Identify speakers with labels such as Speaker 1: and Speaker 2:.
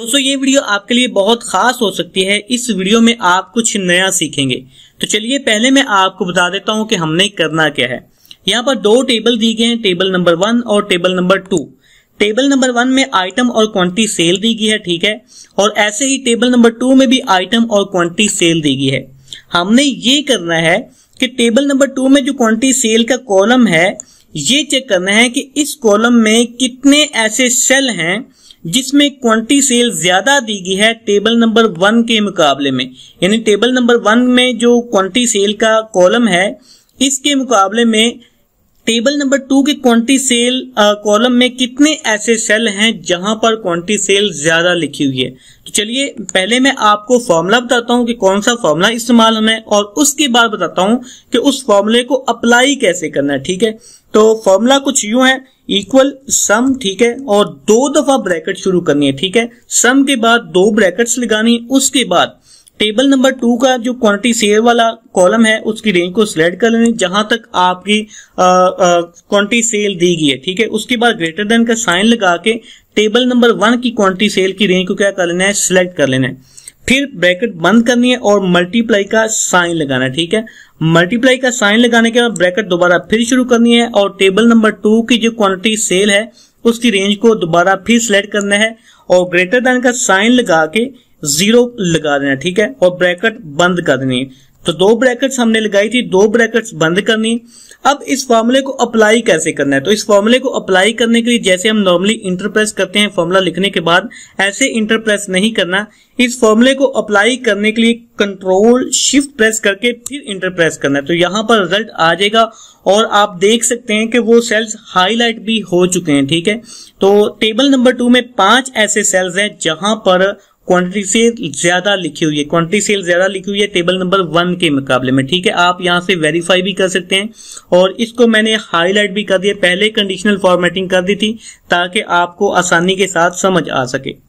Speaker 1: दोस्तों ये वीडियो आपके लिए बहुत खास हो सकती है इस वीडियो में आप कुछ नया सीखेंगे तो चलिए पहले मैं आपको बता देता हूं कि हमने करना क्या है यहाँ पर दो टेबल दी गए हैं टेबल नंबर वन और table number two table number one में आइटम और क्वांटिटी सेल दी गई है ठीक है और ऐसे ही टेबल नंबर टू में भी आइटम और क्वांटिटी सेल दी गई है हमने ये करना है कि टेबल नंबर टू में जो क्वांटिटी सेल का कॉलम है ये चेक करना है कि इस कॉलम में कितने ऐसे सेल हैं जिसमें क्वांटिटी सेल ज्यादा दी गई है टेबल नंबर वन के मुकाबले में यानी टेबल नंबर वन में जो क्वांटिटी सेल का कॉलम है इसके मुकाबले में टेबल नंबर टू के क्वांटिटी सेल कॉलम में कितने ऐसे सेल हैं जहां पर क्वांटिटी सेल ज्यादा लिखी हुई है तो चलिए पहले मैं आपको फॉर्मूला बताता हूं कि कौन सा फॉर्मूला इस्तेमाल होना है और उसके बाद बताता हूं कि उस फॉर्मूले को अप्लाई कैसे करना है ठीक है तो फॉर्मूला कुछ यूं है इक्वल सम ठीक है और दो दफा ब्रैकेट शुरू करनी है ठीक है सम के बाद दो ब्रैकेट्स लगानी उसके बाद टेबल नंबर टू का जो क्वांटिटी सेल वाला कॉलम है उसकी रेंज को सिलेक्ट कर लेनी जहां तक आपकी क्वांटिटी सेल दी गई है ठीक है उसके बाद ग्रेटर देन का साइन लगा के टेबल नंबर वन की क्वांटिटी सेल की रेंज को क्या कर लेना है सिलेक्ट कर लेना है फिर ब्रैकेट बंद करनी है और मल्टीप्लाई का साइन लगाना है ठीक है मल्टीप्लाई का साइन लगाने के बाद ब्रैकेट दोबारा फिर शुरू करनी है और टेबल नंबर टू की जो क्वांटिटी सेल है उसकी रेंज को दोबारा फिर सिलेक्ट करना है और ग्रेटर देन का साइन लगा के जीरो लगा देना ठीक है और ब्रैकेट बंद कर देनी है तो दो ब्रैकेट्स हमने लगाई थी दो ब्रैकेट्स बंद करनी अब इस फॉर्मूले को अप्लाई कैसे करना है तो इस फॉर्मूले को अप्लाई करने के लिए जैसे हम नॉर्मली इंटरप्रेस करते हैं फॉर्मूला लिखने के बाद ऐसे इंटरप्रेस नहीं करना इस फॉर्मूले को अप्लाई करने के लिए कंट्रोल शिफ्ट प्रेस करके फिर इंटरप्रेस करना है तो यहां पर रिजल्ट आ जाएगा और आप देख सकते हैं कि वो सेल्स हाईलाइट भी हो चुके हैं ठीक है तो टेबल नंबर टू में पांच ऐसे सेल्स हैं जहां पर क्वांटिटी सेल ज्यादा लिखी हुई है क्वांटिटी सेल ज्यादा लिखी हुई है टेबल नंबर वन के मुकाबले में ठीक है आप यहां से वेरीफाई भी कर सकते हैं और इसको मैंने हाईलाइट भी कर दिया पहले कंडीशनल फॉर्मेटिंग कर दी थी ताकि आपको आसानी के साथ समझ आ सके